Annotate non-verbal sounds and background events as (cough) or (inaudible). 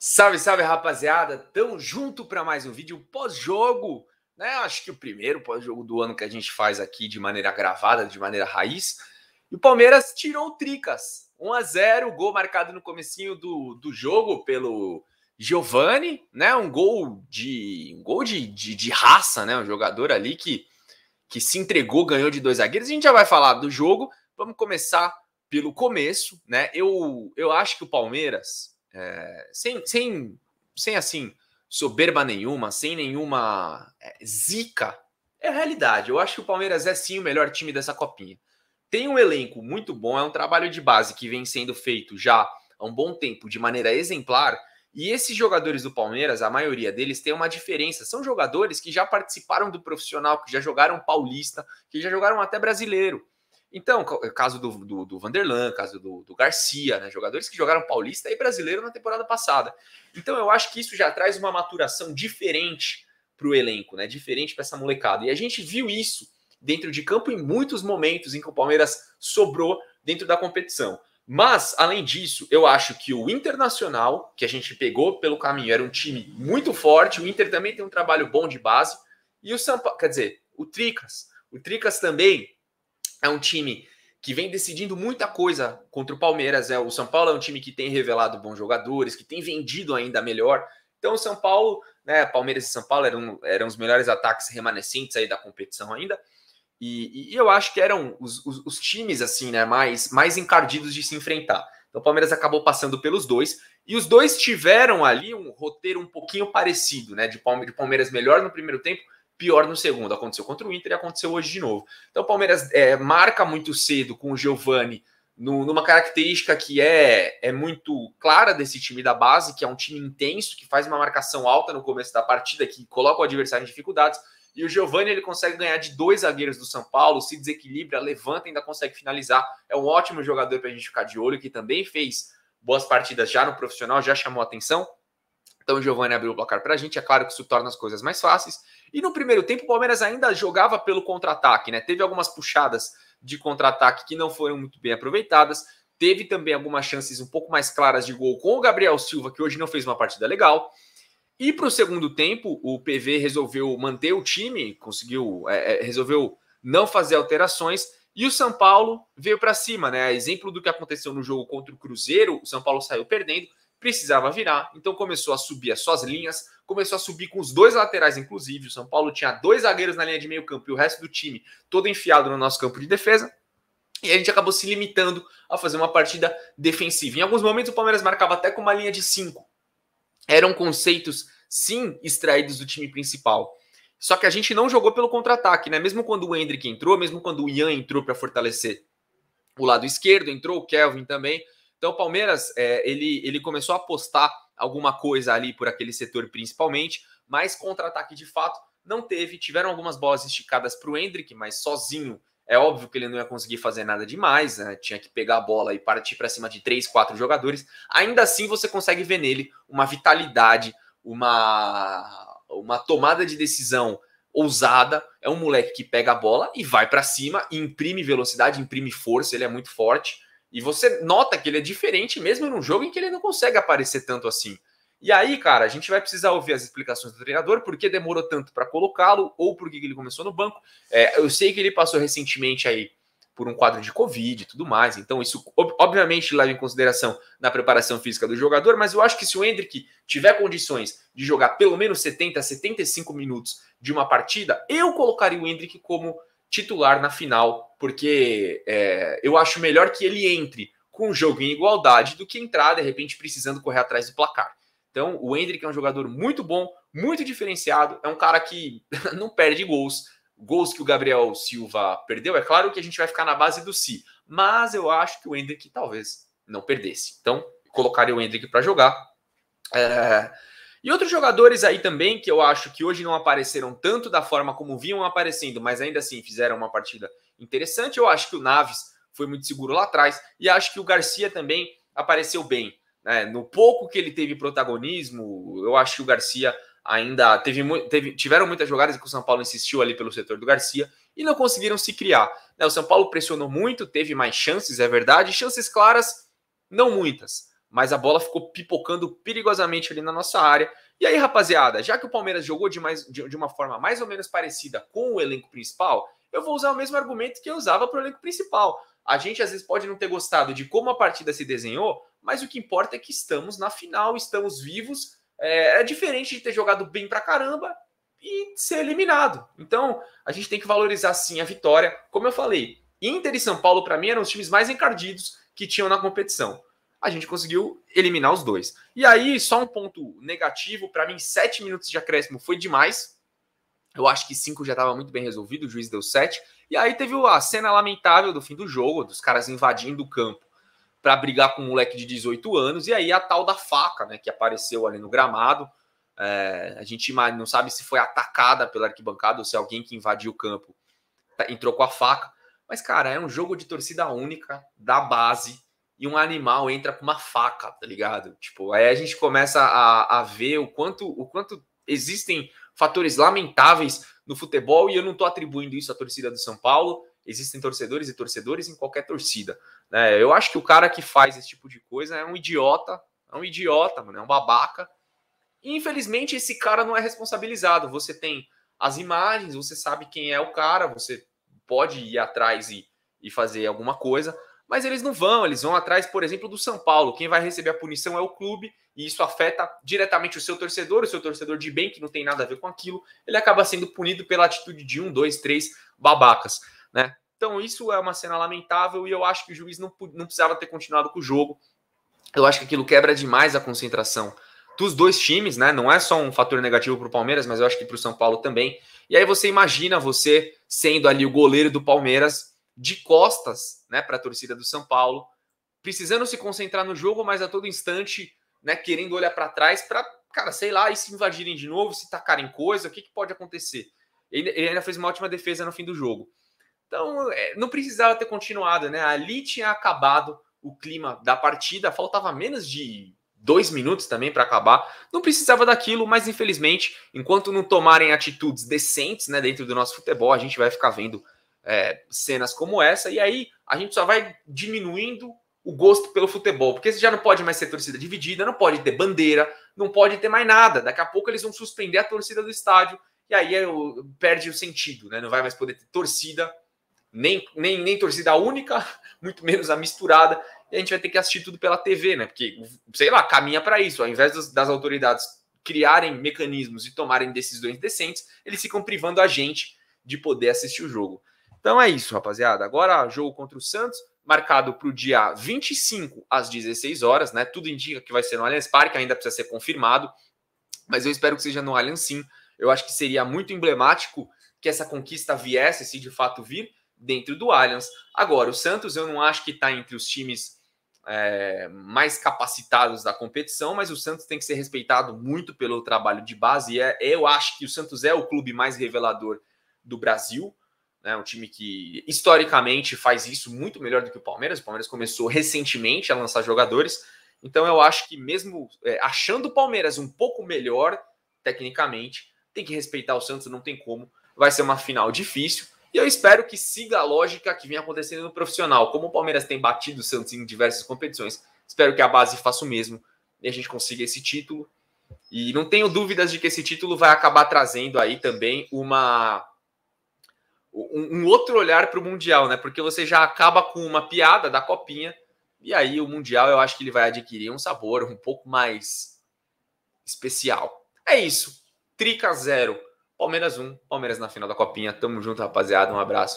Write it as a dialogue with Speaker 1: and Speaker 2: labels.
Speaker 1: Salve, salve, rapaziada! Tamo junto para mais um vídeo pós-jogo, né? Acho que o primeiro pós-jogo do ano que a gente faz aqui de maneira gravada, de maneira raiz. E o Palmeiras tirou o Tricas. 1 a 0 gol marcado no comecinho do, do jogo pelo Giovani, né? Um gol de um gol de, de, de raça, né? Um jogador ali que, que se entregou, ganhou de dois zagueiros. A gente já vai falar do jogo. Vamos começar pelo começo, né? Eu, eu acho que o Palmeiras é, sem, sem, sem assim soberba nenhuma, sem nenhuma é, zica, é a realidade. Eu acho que o Palmeiras é sim o melhor time dessa copinha. Tem um elenco muito bom, é um trabalho de base que vem sendo feito já há um bom tempo de maneira exemplar. E esses jogadores do Palmeiras, a maioria deles tem uma diferença. São jogadores que já participaram do profissional, que já jogaram paulista, que já jogaram até brasileiro. Então, o é, caso do, do, do Vanderlan, caso do, do Garcia, né? jogadores que jogaram paulista e brasileiro na temporada passada. Então, eu acho que isso já traz uma maturação diferente para o elenco, né? diferente para essa molecada. E a gente viu isso dentro de campo em muitos momentos em que o Palmeiras sobrou dentro da competição. Mas, além disso, eu acho que o Internacional, que a gente pegou pelo caminho, era um time muito forte. O Inter também tem um trabalho bom de base. E o São quer dizer, o Tricas. O Tricas também é um time que vem decidindo muita coisa contra o Palmeiras. É, o São Paulo é um time que tem revelado bons jogadores, que tem vendido ainda melhor. Então o São Paulo, né, Palmeiras e São Paulo eram, eram os melhores ataques remanescentes aí da competição ainda. E, e eu acho que eram os, os, os, times assim, né, mais, mais encardidos de se enfrentar. Então o Palmeiras acabou passando pelos dois e os dois tiveram ali um roteiro um pouquinho parecido, né, de Palmeiras melhor no primeiro tempo pior no segundo. Aconteceu contra o Inter e aconteceu hoje de novo. Então o Palmeiras é, marca muito cedo com o Giovani no, numa característica que é, é muito clara desse time da base, que é um time intenso, que faz uma marcação alta no começo da partida, que coloca o adversário em dificuldades. E o Giovani ele consegue ganhar de dois zagueiros do São Paulo, se desequilibra, levanta e ainda consegue finalizar. É um ótimo jogador para a gente ficar de olho, que também fez boas partidas já no profissional, já chamou atenção. Então o Giovani abriu o placar para a gente. É claro que isso torna as coisas mais fáceis. E no primeiro tempo, o Palmeiras ainda jogava pelo contra-ataque, né? Teve algumas puxadas de contra-ataque que não foram muito bem aproveitadas. Teve também algumas chances um pouco mais claras de gol com o Gabriel Silva, que hoje não fez uma partida legal. E para o segundo tempo, o PV resolveu manter o time, conseguiu, é, é, resolveu não fazer alterações. E o São Paulo veio para cima, né? Exemplo do que aconteceu no jogo contra o Cruzeiro, o São Paulo saiu perdendo, precisava virar, então começou a subir as suas linhas, começou a subir com os dois laterais, inclusive. O São Paulo tinha dois zagueiros na linha de meio campo e o resto do time todo enfiado no nosso campo de defesa. E a gente acabou se limitando a fazer uma partida defensiva. Em alguns momentos o Palmeiras marcava até com uma linha de cinco. Eram conceitos, sim, extraídos do time principal. Só que a gente não jogou pelo contra-ataque, né? Mesmo quando o Hendrick entrou, mesmo quando o Ian entrou para fortalecer o lado esquerdo, entrou o Kelvin também então o Palmeiras é, ele, ele começou a apostar alguma coisa ali por aquele setor principalmente, mas contra-ataque de fato não teve. Tiveram algumas bolas esticadas para o Hendrick, mas sozinho é óbvio que ele não ia conseguir fazer nada demais, né? tinha que pegar a bola e partir para cima de três, quatro jogadores. Ainda assim você consegue ver nele uma vitalidade, uma, uma tomada de decisão ousada. É um moleque que pega a bola e vai para cima, imprime velocidade, imprime força, ele é muito forte. E você nota que ele é diferente mesmo num jogo em que ele não consegue aparecer tanto assim. E aí, cara, a gente vai precisar ouvir as explicações do treinador, por que demorou tanto para colocá-lo ou por que ele começou no banco. É, eu sei que ele passou recentemente aí por um quadro de Covid e tudo mais, então isso obviamente leva em consideração na preparação física do jogador, mas eu acho que se o Hendrick tiver condições de jogar pelo menos 70, 75 minutos de uma partida, eu colocaria o Hendrick como titular na final, porque é, eu acho melhor que ele entre com o jogo em igualdade do que entrar, de repente, precisando correr atrás do placar. Então, o Hendrick é um jogador muito bom, muito diferenciado, é um cara que (laughs) não perde gols. Gols que o Gabriel Silva perdeu, é claro que a gente vai ficar na base do si, mas eu acho que o Hendrick talvez não perdesse. Então, colocaria o Hendrick para jogar. É, e outros jogadores aí também que eu acho que hoje não apareceram tanto da forma como vinham aparecendo, mas ainda assim fizeram uma partida interessante. Eu acho que o Naves foi muito seguro lá atrás e acho que o Garcia também apareceu bem. Né? No pouco que ele teve protagonismo, eu acho que o Garcia ainda teve, teve tiveram muitas jogadas que o São Paulo insistiu ali pelo setor do Garcia e não conseguiram se criar. Né? O São Paulo pressionou muito, teve mais chances, é verdade, chances claras, não muitas mas a bola ficou pipocando perigosamente ali na nossa área. E aí, rapaziada, já que o Palmeiras jogou de, mais, de, de uma forma mais ou menos parecida com o elenco principal, eu vou usar o mesmo argumento que eu usava para o elenco principal. A gente às vezes pode não ter gostado de como a partida se desenhou, mas o que importa é que estamos na final, estamos vivos. É, é diferente de ter jogado bem pra caramba e ser eliminado. Então, a gente tem que valorizar sim a vitória. Como eu falei, Inter e São Paulo, para mim, eram os times mais encardidos que tinham na competição a gente conseguiu eliminar os dois. E aí, só um ponto negativo, para mim, sete minutos de acréscimo foi demais. Eu acho que cinco já estava muito bem resolvido, o juiz deu sete. E aí teve a cena lamentável do fim do jogo, dos caras invadindo o campo para brigar com um moleque de 18 anos. E aí a tal da faca, né, que apareceu ali no gramado. É, a gente não sabe se foi atacada pela arquibancada ou se alguém que invadiu o campo tá, entrou com a faca. Mas, cara, é um jogo de torcida única da base e um animal entra com uma faca, tá ligado? Tipo, aí a gente começa a, a ver o quanto, o quanto existem fatores lamentáveis no futebol e eu não estou atribuindo isso à torcida do São Paulo. Existem torcedores e torcedores em qualquer torcida. Né? Eu acho que o cara que faz esse tipo de coisa é um idiota, é um idiota, mano, é um babaca. E, infelizmente, esse cara não é responsabilizado. Você tem as imagens, você sabe quem é o cara, você pode ir atrás e, e fazer alguma coisa, mas eles não vão, eles vão atrás, por exemplo, do São Paulo. Quem vai receber a punição é o clube, e isso afeta diretamente o seu torcedor, o seu torcedor de bem, que não tem nada a ver com aquilo. Ele acaba sendo punido pela atitude de um, dois, três babacas, né? Então, isso é uma cena lamentável e eu acho que o juiz não, não precisava ter continuado com o jogo. Eu acho que aquilo quebra demais a concentração dos dois times, né? Não é só um fator negativo para o Palmeiras, mas eu acho que para o São Paulo também. E aí você imagina você sendo ali o goleiro do Palmeiras de costas né, para a torcida do São Paulo, precisando se concentrar no jogo, mas a todo instante né, querendo olhar para trás para, cara, sei lá, e se invadirem de novo, se tacarem coisa, o que, que pode acontecer? Ele, ele ainda fez uma ótima defesa no fim do jogo. Então, é, não precisava ter continuado, né? Ali tinha acabado o clima da partida, faltava menos de dois minutos também para acabar. Não precisava daquilo, mas infelizmente, enquanto não tomarem atitudes decentes né, dentro do nosso futebol, a gente vai ficar vendo é, cenas como essa, e aí a gente só vai diminuindo o gosto pelo futebol, porque você já não pode mais ser torcida dividida, não pode ter bandeira, não pode ter mais nada. Daqui a pouco eles vão suspender a torcida do estádio, e aí é perde o sentido, né? Não vai mais poder ter torcida, nem, nem, nem torcida única, (laughs) muito menos a misturada, e a gente vai ter que assistir tudo pela TV, né? Porque, sei lá, caminha para isso, ao invés das, das autoridades criarem mecanismos e tomarem decisões decentes, eles ficam privando a gente de poder assistir o jogo. Então é isso, rapaziada. Agora jogo contra o Santos, marcado para o dia 25 às 16 horas, né? Tudo indica que vai ser no Allianz Parque, ainda precisa ser confirmado, mas eu espero que seja no Allianz sim. Eu acho que seria muito emblemático que essa conquista viesse, se de fato vir, dentro do Allianz. Agora, o Santos eu não acho que está entre os times é, mais capacitados da competição, mas o Santos tem que ser respeitado muito pelo trabalho de base. E é, eu acho que o Santos é o clube mais revelador do Brasil né? Um time que historicamente faz isso muito melhor do que o Palmeiras. O Palmeiras começou recentemente a lançar jogadores. Então eu acho que mesmo é, achando o Palmeiras um pouco melhor tecnicamente, tem que respeitar o Santos, não tem como. Vai ser uma final difícil. E eu espero que siga a lógica que vem acontecendo no profissional. Como o Palmeiras tem batido o Santos em diversas competições, espero que a base faça o mesmo e a gente consiga esse título. E não tenho dúvidas de que esse título vai acabar trazendo aí também uma um, um outro olhar para o Mundial, né? Porque você já acaba com uma piada da copinha, e aí o Mundial eu acho que ele vai adquirir um sabor um pouco mais especial. É isso. Trica zero. Palmeiras 1, Palmeiras na final da copinha. Tamo junto, rapaziada. Um abraço.